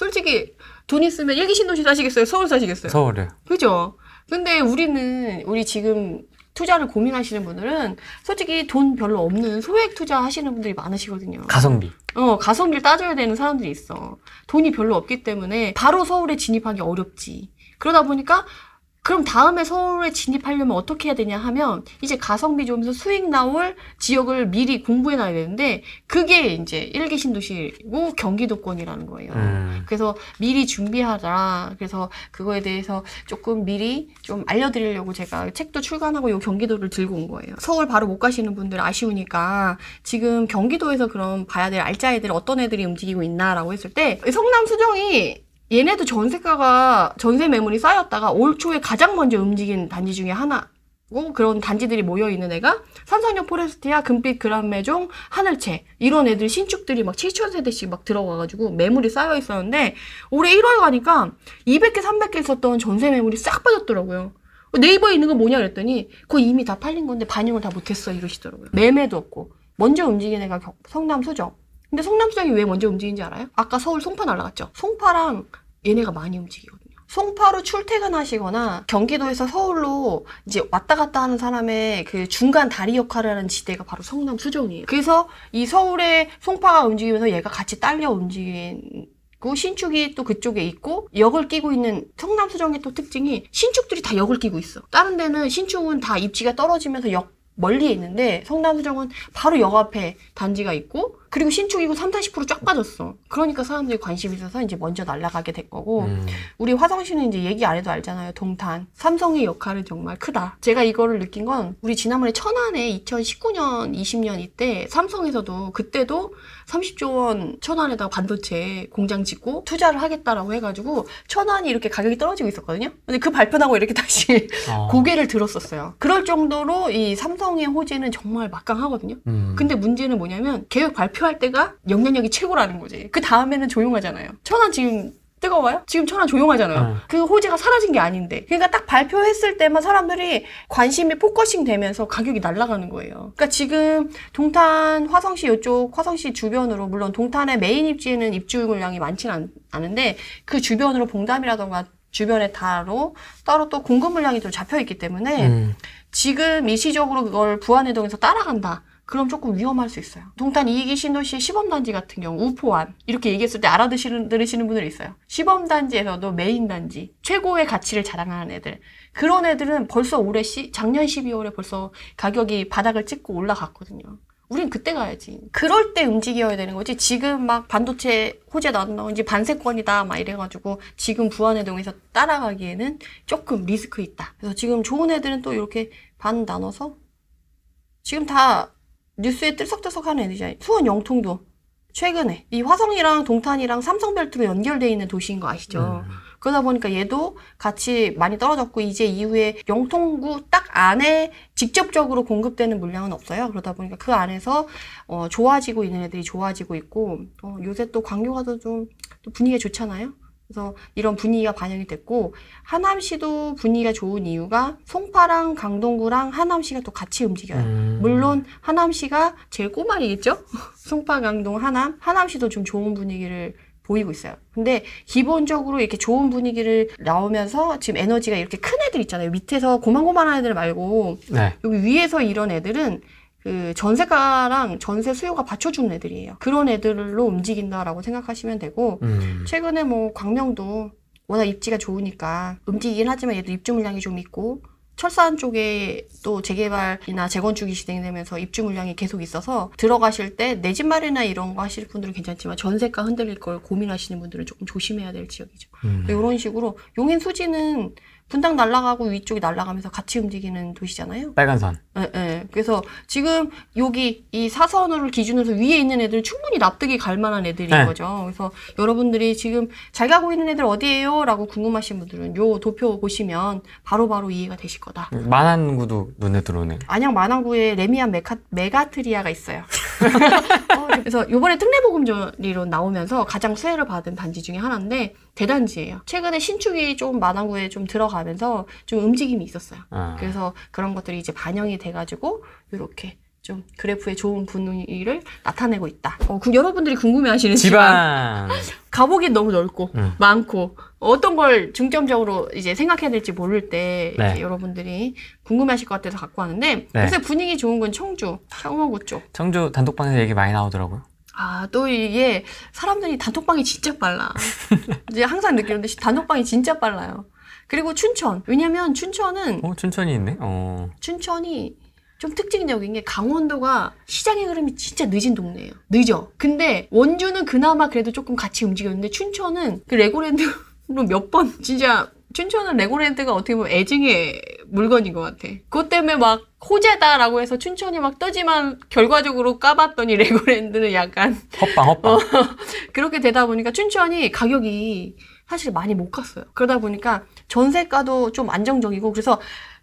솔직히 돈 있으면 일기 신도시 사시겠어요? 서울 사시겠어요? 서울에. 그죠? 근데 우리는 우리 지금 투자를 고민하시는 분들은 솔직히 돈 별로 없는 소액 투자 하시는 분들이 많으시거든요. 가성비. 어, 가성비를 따져야 되는 사람들이 있어. 돈이 별로 없기 때문에 바로 서울에 진입하기 어렵지. 그러다 보니까 그럼 다음에 서울에 진입하려면 어떻게 해야 되냐 하면 이제 가성비 좋으면서 수익 나올 지역을 미리 공부해 놔야 되는데 그게 이제 일개 신도시고 경기도권이라는 거예요. 음. 그래서 미리 준비하자. 그래서 그거에 대해서 조금 미리 좀 알려드리려고 제가 책도 출간하고 요 경기도를 들고 온 거예요. 서울 바로 못 가시는 분들 아쉬우니까 지금 경기도에서 그럼 봐야 될 알짜 애들 어떤 애들이 움직이고 있나라고 했을 때 성남 수정이 얘네도 전세가가 전세 매물이 쌓였다가 올 초에 가장 먼저 움직인 단지 중에 하나고 그런 단지들이 모여 있는 애가 산상형 포레스티아, 금빛 그란메종, 하늘채 이런 애들 신축들이 막 7천 세대씩 막 들어가가지고 매물이 쌓여 있었는데 올해 1월 가니까 200개, 300개 있었던 전세 매물이 싹 빠졌더라고요. 네이버에 있는 건 뭐냐 그랬더니 그거 이미 다 팔린 건데 반영을 다 못했어 이러시더라고요. 매매도 없고 먼저 움직인 애가 성남 서정. 근데 성남 시정이왜 먼저 움직인지 알아요? 아까 서울 송파 날라갔죠. 송파랑 얘네가 많이 움직이거든요. 송파로 출퇴근하시거나 경기도에서 서울로 이제 왔다 갔다 하는 사람의 그 중간 다리 역할을 하는 지대가 바로 성남 수정이에요 그래서 이 서울에 송파가 움직이면서 얘가 같이 딸려 움직인 그 신축이 또 그쪽에 있고 역을 끼고 있는 성남 수정의 또 특징이 신축들이 다 역을 끼고 있어. 다른 데는 신축은 다 입지가 떨어지면서 역 멀리 있는데 성남 수정은 바로 역 앞에 단지가 있고 그리고 신축이고 3, 40%쫙 빠졌어. 그러니까 사람들이 관심이 있어서 이제 먼저 날아가게 될 거고, 음. 우리 화성시는 이제 얘기 안 해도 알잖아요. 동탄. 삼성의 역할은 정말 크다. 제가 이거를 느낀 건, 우리 지난번에 천안에 2019년, 20년 이때 삼성에서도 그때도 30조 원 천안에다가 반도체 공장 짓고 투자를 하겠다라고 해가지고, 천안이 이렇게 가격이 떨어지고 있었거든요. 근데 그 발표나고 이렇게 다시 어. 고개를 들었었어요. 그럴 정도로 이 삼성의 호재는 정말 막강하거든요. 음. 근데 문제는 뭐냐면, 계획 발표 발표할 때가 영향력이 최고라는 거지. 그 다음에는 조용하잖아요. 천안 지금 뜨거워요? 지금 천안 조용하잖아요. 네. 그 호재가 사라진 게 아닌데. 그러니까 딱 발표했을 때만 사람들이 관심이 포커싱 되면서 가격이 날아가는 거예요. 그러니까 지금 동탄 화성시 이쪽 화성시 주변으로 물론 동탄의 메인 입지에는 입주 물량이 많지는 않은데 그 주변으로 봉담이라던가 주변에 다로 따로 또 공급 물량이 좀 잡혀 있기 때문에 음. 지금 일시적으로 그걸 부안해동에서 따라간다. 그럼 조금 위험할 수 있어요. 동탄 이익 신도시 시범단지 같은 경우 우포안 이렇게 얘기했을 때 알아들으시는 들으시는 분들 있어요. 시범단지에서도 메인단지 최고의 가치를 자랑하는 애들 그런 애들은 벌써 올해 시, 작년 12월에 벌써 가격이 바닥을 찍고 올라갔거든요. 우린 그때 가야지. 그럴 때 움직여야 되는 거지. 지금 막 반도체 호재 나 이제 반세권이다, 막 이래가지고 지금 부안해동에서 따라가기에는 조금 리스크 있다. 그래서 지금 좋은 애들은 또 이렇게 반 나눠서 지금 다 뉴스에 들썩들썩하는 에너지 수원 영통도 최근에 이 화성이랑 동탄이랑 삼성벨트로 연결돼 있는 도시인 거 아시죠? 음. 그러다 보니까 얘도 같이 많이 떨어졌고 이제 이후에 영통구 딱 안에 직접적으로 공급되는 물량은 없어요. 그러다 보니까 그 안에서 어, 좋아지고 있는 애들이 좋아지고 있고 어, 요새 또 광교가도 좀또 분위기가 좋잖아요. 그래서 이런 분위기가 반영이 됐고 하남시도 분위기가 좋은 이유가 송파랑 강동구랑 하남시가 또 같이 움직여요. 음. 음. 물론 하남시가 제일 꼬마리겠죠 송파강동 하남. 하남시도 좀 좋은 분위기를 보이고 있어요. 근데 기본적으로 이렇게 좋은 분위기를 나오면서 지금 에너지가 이렇게 큰 애들 있잖아요. 밑에서 고만고만한 애들 말고 네. 여기 위에서 이런 애들은 그 전세가랑 전세 수요가 받쳐주는 애들이에요. 그런 애들로 움직인다라고 생각하시면 되고 음. 최근에 뭐 광명도 워낙 입지가 좋으니까 움직이긴 하지만 얘도 입주 물량이 좀 있고 철산 쪽에 또 재개발이나 재건축이 진행되면서 입주 물량이 계속 있어서 들어가실 때 내 집 마련이나 이런 거 하실 분들은 괜찮지만 전세가 흔들릴 걸 고민하시는 분들은 조금 조심해야 될 지역이죠. 음. 이런 식으로 용인 수지는 분당 날아가고 위쪽이 날아가면서 같이 움직이는 도시잖아요. 빨간 선. 예, 예. 그래서 지금 여기 이사선으로 기준으로 위에 있는 애들은 충분히 납득이 갈 만한 애들인 네. 거죠. 그래서 여러분들이 지금 잘 가고 있는 애들 어디예요? 라고 궁금하신 분들은 요 도표 보시면 바로바로 바로 이해가 되실 거다. 만안구도 눈에 들어오네. 안양 만안구에 레미안 메카, 메가트리아가 있어요. 어, 그래서 요번에 특례보금조리로 나오면서 가장 수혜를 받은 반지 중에 하나인데 대단지예요. 최근에 신축이 좀 만화구에 좀 들어가면서 좀 움직임이 있었어요. 아. 그래서 그런 것들이 이제 반영이 돼가지고 이렇게 좀 그래프에 좋은 분위기를 나타내고 있다. 어, 그 여러분들이 궁금해하시는 지방, 가보기 너무 넓고 음. 많고 어떤 걸 중점적으로 이제 생각해야 될지 모를 때 네. 여러분들이 궁금해하실 것 같아서 갖고 왔는데 네. 요새 분위기 좋은 건 청주, 청어구 쪽. 청주 단톡방에서 얘기 많이 나오더라고요. 아, 또 이게 사람들이 단톡방이 진짜 빨라. 이제 항상 느끼는데 단톡방이 진짜 빨라요. 그리고 춘천. 왜냐면 춘천은 어, 춘천이 있네. 어. 춘천이 좀 특징적인 게 강원도가 시장의 흐름이 진짜 늦은 동네예요. 늦어. 근데 원주는 그나마 그래도 조금 같이 움직였는데 춘천은 그 레고랜드로 몇 번 진짜 춘천은 레고랜드가 어떻게 보면 애증의 물건인 것 같아. 그것 때문에 막 호재다라고 해서 춘천이 막 떠지만 결과적으로 까봤더니 레고랜드는 약간 헛방 헛방 어, 그렇게 되다 보니까 춘천이 가격이 사실 많이 못 갔어요. 그러다 보니까 전세가도 좀 안정적이고 그래서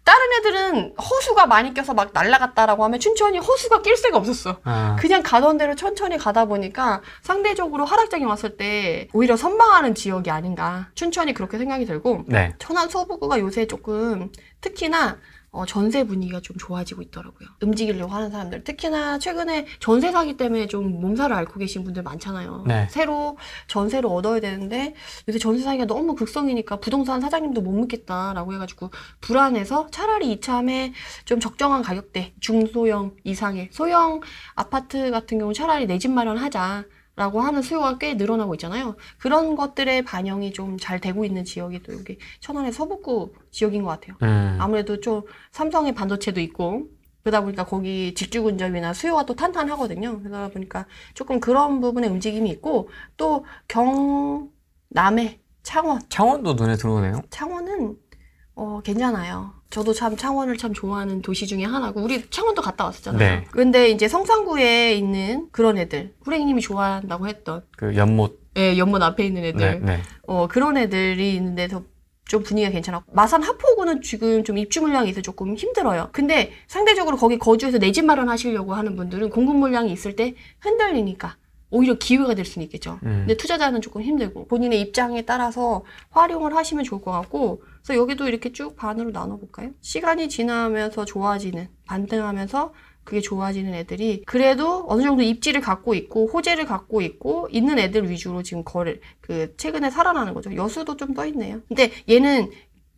다른 애들은 허수가 많이 껴서 막 날라갔다라고 하면 춘천이 허수가 낄 새가 없었어. 아. 그냥 가던 대로 천천히 가다 보니까 상대적으로 하락장이 왔을 때 오히려 선방하는 지역이 아닌가. 춘천이 그렇게 생각이 들고 네. 천안 서부구가 요새 조금 특히나 어, 전세 분위기가 좀 좋아지고 있더라고요. 움직이려고 하는 사람들. 특히나 최근에 전세 사기 때문에 좀 몸살을 앓고 계신 분들 많잖아요. 네. 새로 전세를 얻어야 되는데 요새 전세 사기가 너무 극성이니까 부동산 사장님도 못 묻겠다라고 해가지고 불안해서 차라리 이참에 좀 적정한 가격대 중소형 이상의 소형 아파트 같은 경우 차라리 내 집 마련하자. 라고 하는 수요가 꽤 늘어나고 있잖아요. 그런 것들의 반영이 좀 잘 되고 있는 지역이 또 여기 천안의 서북구 지역인 것 같아요. 음. 아무래도 좀 삼성의 반도체도 있고 그러다 보니까 거기 직주 근접이나 수요가 또 탄탄하거든요. 그러다 보니까 조금 그런 부분의 움직임이 있고 또 경남의 창원. 창원도 눈에 들어오네요. 창원은 어, 괜찮아요. 저도 참 창원을 참 좋아하는 도시 중에 하나고 우리 창원도 갔다 왔었잖아요. 네. 근데 이제 성산구에 있는 그런 애들 후랭이님이 좋아한다고 했던 그 연못. 예, 연못 앞에 있는 애들. 네, 네. 어 그런 애들이 있는데 좀 분위기가 괜찮았고 마산 하포구는 지금 좀 입주 물량이 있어 조금 힘들어요. 근데 상대적으로 거기 거주해서 내 집 마련하시려고 하는 분들은 공급 물량이 있을 때 흔들리니까 오히려 기회가 될 수는 있겠죠. 음. 근데 투자자는 조금 힘들고 본인의 입장에 따라서 활용을 하시면 좋을 것 같고 그래서 여기도 이렇게 쭉 반으로 나눠볼까요? 시간이 지나면서 좋아지는 반등하면서 그게 좋아지는 애들이 그래도 어느 정도 입지를 갖고 있고 호재를 갖고 있고 있는 애들 위주로 지금 거래 그 최근에 살아나는 거죠. 여수도 좀 떠 있네요. 근데 얘는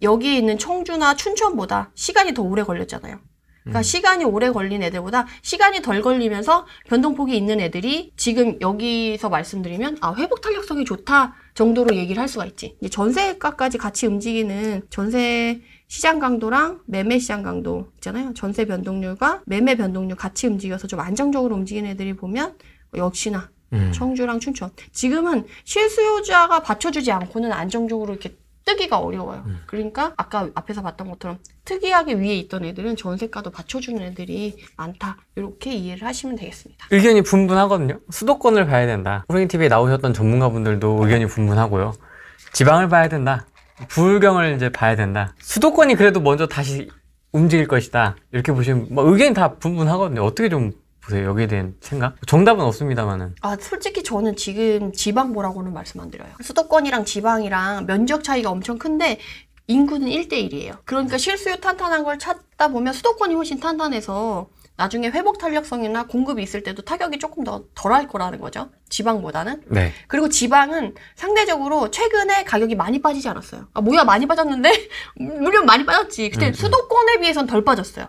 여기에 있는 청주나 춘천보다 시간이 더 오래 걸렸잖아요. 그러니까 음. 시간이 오래 걸린 애들보다 시간이 덜 걸리면서 변동폭이 있는 애들이 지금 여기서 말씀드리면 아 회복 탄력성이 좋다 정도로 얘기를 할 수가 있지. 전세가까지 같이 움직이는 전세 시장 강도랑 매매 시장 강도 있잖아요. 전세 변동률과 매매 변동률 같이 움직여서 좀 안정적으로 움직이는 애들이 보면 역시나 음. 청주랑 춘천. 지금은 실수요자가 받쳐주지 않고는 안정적으로 이렇게 뜨기가 어려워요. 음. 그러니까 아까 앞에서 봤던 것처럼 특이하게 위에 있던 애들은 전세가도 받쳐주는 애들이 많다. 이렇게 이해를 하시면 되겠습니다. 의견이 분분하거든요. 수도권을 봐야 된다. 호랭이 TV에 나오셨던 전문가분들도 네. 의견이 분분하고요. 지방을 봐야 된다. 불경을 이제 봐야 된다. 수도권이 그래도 먼저 다시 움직일 것이다. 이렇게 보시면 뭐 의견이 다 분분하거든요. 어떻게 좀 보세요? 여기에 대한 생각? 정답은 없습니다만은. 아, 솔직히 저는 지금 지방보라고는 말씀 안 드려요. 수도권이랑 지방이랑 면적 차이가 엄청 큰데 인구는 1대1이에요. 그러니까 실수요 탄탄한 걸 찾다 보면 수도권이 훨씬 탄탄해서 나중에 회복 탄력성이나 공급이 있을 때도 타격이 조금 더 덜 할 거라는 거죠. 지방보다는. 네. 그리고 지방은 상대적으로 최근에 가격이 많이 빠지지 않았어요. 아, 뭐야, 많이 빠졌는데? 물론 많이 빠졌지. 그때 음, 음, 수도권에 비해선 덜 빠졌어요.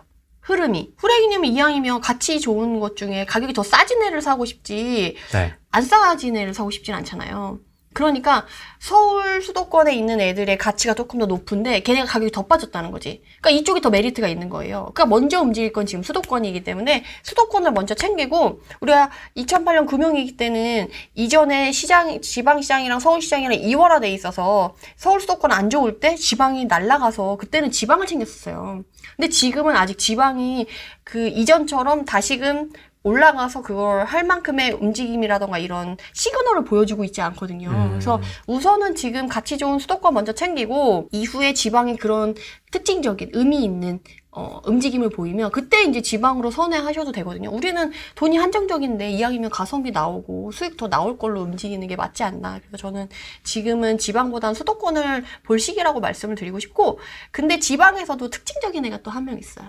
흐름이 후레기늄이 이항이면 같이 좋은 것 중에 가격이 더 싸진 애를 사고 싶지 네. 안 싸진 애를 사고 싶진 않잖아요. 그러니까 서울 수도권에 있는 애들의 가치가 조금 더 높은데 걔네가 가격이 더 빠졌다는 거지. 그러니까 이쪽이 더 메리트가 있는 거예요. 그러니까 먼저 움직일 건 지금 수도권이기 때문에 수도권을 먼저 챙기고 우리가 2008년 금융위기 때는 이전에 시장 지방시장이랑 서울시장이랑 이월화돼 있어서 서울 수도권 안 좋을 때 지방이 날라가서 그때는 지방을 챙겼었어요. 근데 지금은 아직 지방이 그 이전처럼 다시금 올라가서 그걸 할 만큼의 움직임이라던가 이런 시그널을 보여주고 있지 않거든요. 음. 그래서 우선은 지금 가치 좋은 수도권 먼저 챙기고 이후에 지방이 그런 특징적인 의미 있는 어, 움직임을 보이면 그때 이제 지방으로 선회하셔도 되거든요. 우리는 돈이 한정적인데 이왕이면 가성비 나오고 수익 더 나올 걸로 움직이는 게 맞지 않나. 그래서 저는 지금은 지방보다는 수도권을 볼 시기라고 말씀을 드리고 싶고 근데 지방에서도 특징적인 애가 또 한 명 있어요.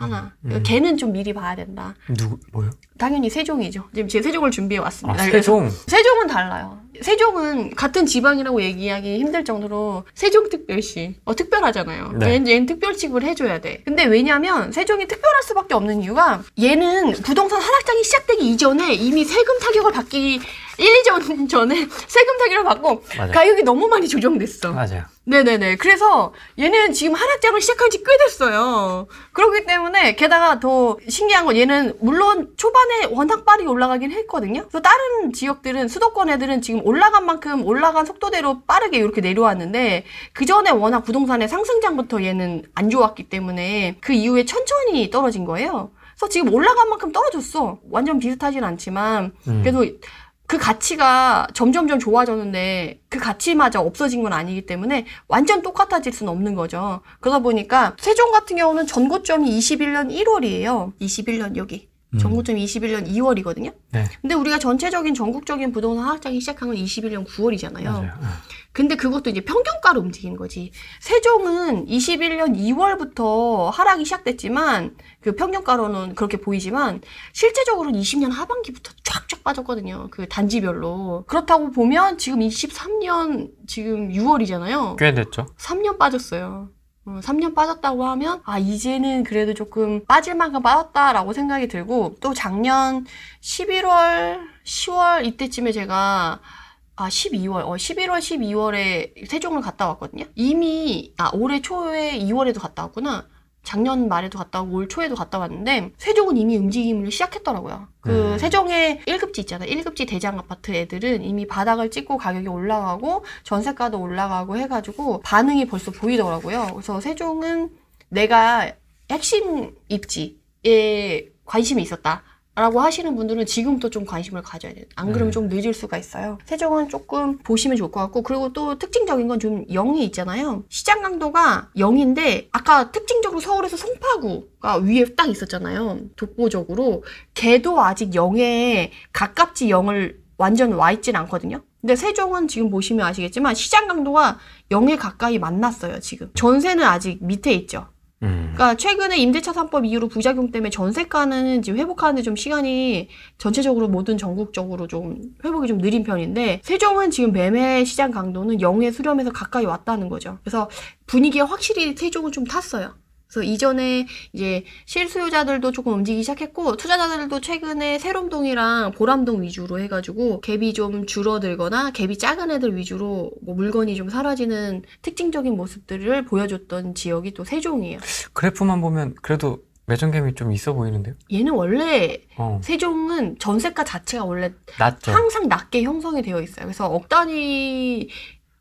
하나. 음. 걔는 좀 미리 봐야 된다. 누구 뭐요? 당연히 세종이죠. 지금 제 세종을 준비해 왔습니다. 아, 네. 세종. 세종은 달라요. 세종은 같은 지방이라고 얘기하기 힘들 정도로 세종특별시 어 특별하잖아요. 네. 얘는, 얘는 특별 취급을 해줘야 돼. 근데 왜냐하면 세종이 특별할 수밖에 없는 이유가 얘는 부동산 하락장이 시작되기 이전에 이미 세금 타격을 받기 1, 2년 전에 세금 타기를 받고 맞아요. 가격이 너무 많이 조정됐어. 맞아요. 네네네. 그래서 얘는 지금 한학장을 시작한 지 꽤 됐어요. 그렇기 때문에 게다가 더 신기한 건 얘는 물론 초반에 워낙 빠르게 올라가긴 했거든요. 또 다른 지역들은 수도권 애들은 지금 올라간 만큼 올라간 속도대로 빠르게 이렇게 내려왔는데 그 전에 워낙 부동산의 상승장부터 얘는 안 좋았기 때문에 그 이후에 천천히 떨어진 거예요. 그래서 지금 올라간 만큼 떨어졌어. 완전 비슷하진 않지만 음. 그래도 음. 그 가치가 점점점 좋아졌는데 그 가치마저 없어진 건 아니기 때문에 완전 똑같아질 수는 없는 거죠. 그러다 보니까 세종 같은 경우는 전고점이 21년 1월이에요. 21년 여기 정부점 음. 21년 2월이거든요. 네. 근데 우리가 전체적인 전국적인 부동산 하락장이 시작한 건 21년 9월이잖아요. 맞아요. 어. 근데 그것도 이제 평균가로 움직인 거지. 세종은 21년 2월부터 하락이 시작됐지만 그 평균가로는 그렇게 보이지만 실제적으로는 20년 하반기부터 쫙쫙 빠졌거든요. 그 단지별로. 그렇다고 보면 지금 23년 지금 6월이잖아요. 꽤 됐죠. 3년 빠졌어요. 3년 음, 빠졌다고 하면 아 이제는 그래도 조금 빠질 만큼 빠졌다라고 생각이 들고 또 작년 11월, 10월 이때쯤에 제가 아 12월, 어, 11월, 12월에 세종을 갔다 왔거든요. 이미 아 올해 초에 2월에도 갔다 왔구나. 작년 말에도 갔다 오고 올 초에도 갔다 왔는데 세종은 이미 움직임을 시작했더라고요. 그 음. 세종의 1급지 있잖아요. 1급지 대장 아파트 애들은 이미 바닥을 찍고 가격이 올라가고 전세가도 올라가고 해가지고 반응이 벌써 보이더라고요. 그래서 세종은 내가 핵심 입지에 관심이 있었다. 라고 하시는 분들은 지금부터 좀 관심을 가져야 돼요. 안 그러면 네. 좀 늦을 수가 있어요. 세종은 조금 보시면 좋을 것 같고 그리고 또 특징적인 건 좀 0이 있잖아요. 시장 강도가 0인데 아까 특징적으로 서울에서 송파구가 위에 딱 있었잖아요. 독보적으로 걔도 아직 0에 가깝지 0을 완전 와 있진 않거든요. 근데 세종은 지금 보시면 아시겠지만 시장 강도가 0에 가까이 만났어요, 지금. 전세는 아직 밑에 있죠. 음. 그러니까 최근에 임대차 3법 이후로 부작용 때문에 전세가는 지금 회복하는데 좀 시간이 전체적으로 모든 전국적으로 좀 회복이 좀 느린 편인데 세종은 지금 매매 시장 강도는 영의 수렴에서 가까이 왔다는 거죠. 그래서 분위기가 확실히 세종은 좀 탔어요. 그래서 이전에 이제 실수요자들도 조금 움직이기 시작했고 투자자들도 최근에 세롬동이랑 보람동 위주로 해가지고 갭이 좀 줄어들거나 갭이 작은 애들 위주로 뭐 물건이 좀 사라지는 특징적인 모습들을 보여줬던 지역이 또 세종이에요. 그래프만 보면 그래도 매점감이 좀 있어 보이는데요? 얘는 원래 어. 세종은 전세가 자체가 원래 낮죠. 항상 낮게 형성이 되어 있어요. 그래서 억 단위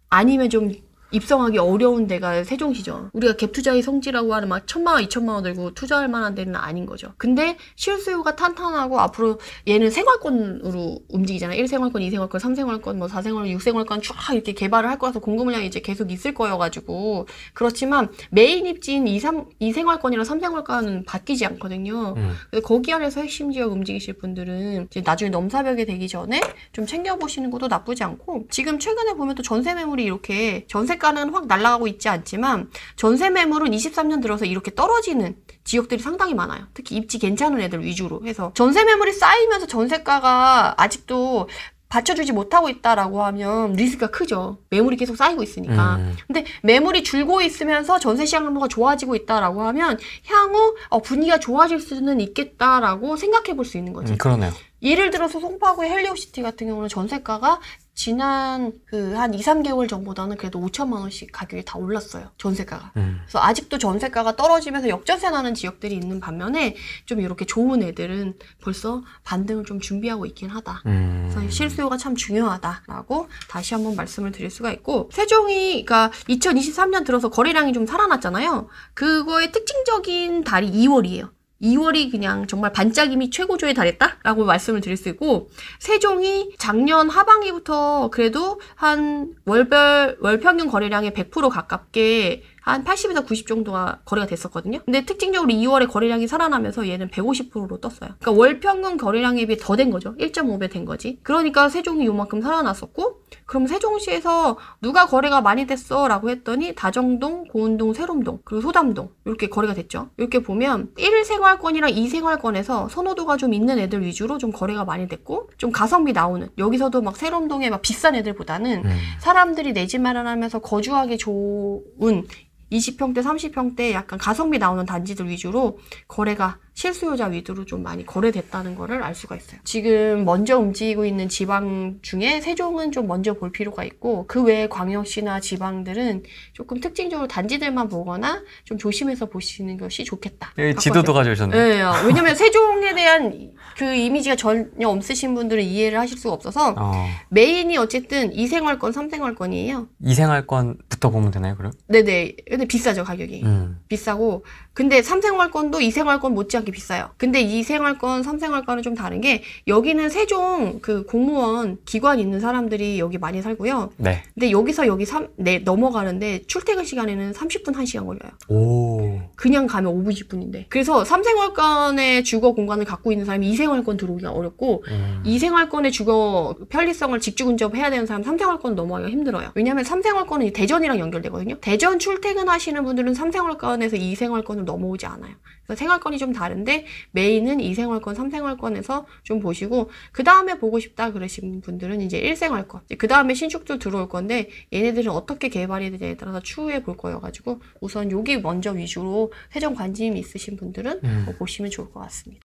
아니면 좀 입성하기 어려운 데가 세종시죠. 우리가 갭 투자의 성지라고 하는 막 천만 원, 이천만 원 들고 투자할 만한 데는 아닌 거죠. 근데 실수요가 탄탄하고 앞으로 얘는 생활권으로 움직이잖아요. 1생활권, 2생활권, 3생활권, 뭐 4생활권, 6생활권 쭉 이렇게 개발을 할 거라서 공급물량이 이제 계속 있을 거여가지고 그렇지만 메인 입지인 2, 3, 2생활권이랑 3생활권은 바뀌지 않거든요. 음. 그래서 거기 안에서 핵심 지역 움직이실 분들은 이제 나중에 넘사벽이 되기 전에 좀 챙겨보시는 것도 나쁘지 않고 지금 최근에 보면 또 전세 매물이 이렇게 전세 전세가는 확 날아가고 있지 않지만 전세 매물은 23년 들어서 이렇게 떨어지는 지역들이 상당히 많아요. 특히 입지 괜찮은 애들 위주로 해서 전세 매물이 쌓이면서 전세가가 아직도 받쳐주지 못하고 있다라고 하면 리스크가 크죠. 매물이 계속 쌓이고 있으니까. 음. 근데 매물이 줄고 있으면서 전세 시장 농모가 좋아지고 있다라고 하면 향후 어, 분위기가 좋아질 수는 있겠다라고 생각해 볼 수 있는 거죠. 음, 그러네요. 예를 들어서 송파구의 헬리오시티 같은 경우는 전세가가 지난 그 한 2, 3개월 전보다는 그래도 5천만 원씩 가격이 다 올랐어요. 전세가가. 음. 그래서 아직도 전세가가 떨어지면서 역전세 나는 지역들이 있는 반면에 좀 이렇게 좋은 애들은 벌써 반등을 좀 준비하고 있긴 하다. 음. 그래서 실수요가 참 중요하다라고 다시 한번 말씀을 드릴 수가 있고 세종이 가러니까 2023년 들어서 거래량이 좀 살아났잖아요. 그거의 특징적인 달이 2월이에요. 2월이 그냥 정말 반짝임이 최고조에 달했다라고 말씀을 드릴 수 있고 세종이 작년 하반기부터 그래도 한 월별 월 평균 거래량의 100% 가깝게 한 80에서 90 정도가 거래가 됐었거든요. 근데 특징적으로 2월에 거래량이 살아나면서 얘는 150%로 떴어요. 그러니까 월 평균 거래량에 비해 더 된 거죠. 1.5배 된 거지. 그러니까 세종이 요만큼 살아났었고 그럼 세종시에서 누가 거래가 많이 됐어? 라고 했더니 다정동, 고운동, 세롬동, 그리고 소담동 이렇게 거래가 됐죠. 이렇게 보면 1생활권이랑 2생활권에서 선호도가 좀 있는 애들 위주로 좀 거래가 많이 됐고 좀 가성비 나오는 여기서도 막 세롬동에 막 비싼 애들보다는 음. 사람들이 내 집 마련하면서 거주하기 좋은 20평대, 30평대 약간 가성비 나오는 단지들 위주로 거래가 실수요자 위주로 좀 많이 거래됐다는 것을 알 수가 있어요. 지금 먼저 움직이고 있는 지방 중에 세종은 좀 먼저 볼 필요가 있고 그 외에 광역시나 지방들은 조금 특징적으로 단지들만 보거나 좀 조심해서 보시는 것이 좋겠다. 예, 지도도 가져오셨네요. 네, 예, 예. 왜냐면 세종에 대한 그 이미지가 전혀 없으신 분들은 이해를 하실 수가 없어서 어. 메인이 어쨌든 이생활권삼생활권이에요 2생활권부터 보면 되나요, 그럼? 네네. 근데 비싸죠, 가격이. 음. 비싸고 근데 3생활권도 2생활권 못지않게 비싸요. 근데 2생활권, 3생활권은 좀 다른 게 여기는 세종 그 공무원 기관 있는 사람들이 여기 많이 살고요. 네. 근데 여기서 여기 3, 네, 넘어가는데 출퇴근 시간에는 30분, 1시간 걸려요. 오. 그냥 가면 5분, 10분인데. 그래서 3생활권의 주거 공간을 갖고 있는 사람이 2생활권 들어오기가 어렵고 음. 2생활권의 주거 편리성을 직주 근접해야 되는 사람 3생활권 넘어가기가 힘들어요. 왜냐하면 3생활권은 대전이랑 연결되거든요. 대전 출퇴근하시는 분들은 3생활권에서 2생활권을 넘어오지 않아요. 그래서 생활권이 좀 다른데 메인은 2생활권, 3생활권에서 좀 보시고 그 다음에 보고 싶다 그러신 분들은 이제 1생활권 그 다음에 신축도 들어올 건데 얘네들은 어떻게 개발이 되냐에 따라서 추후에 볼 거여가지고 우선 여기 먼저 위주로 세정 관심 있으신 분들은 음. 뭐 보시면 좋을 것 같습니다.